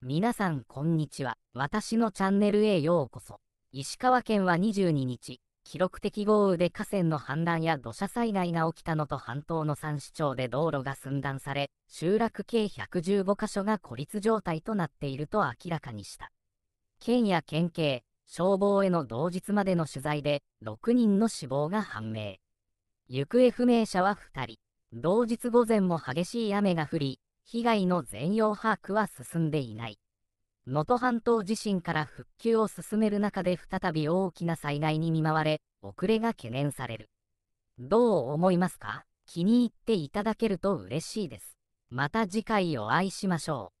皆さんこんにちは。私のチャンネルへようこそ。石川県は22日、記録的豪雨で河川の氾濫や土砂災害が起きたのと半島の3市町で道路が寸断され、集落計115か所が孤立状態となっていると明らかにした。県や県警、消防への同日までの取材で、6人の死亡が判明。行方不明者は2人。同日午前も激しい雨が降り、被害の全容把握は進んでいない。能登半島地震から復旧を進める中で再び大きな災害に見舞われ、遅れが懸念される。どう思いますか気に入っていただけると嬉しいです。また次回お会いしましょう。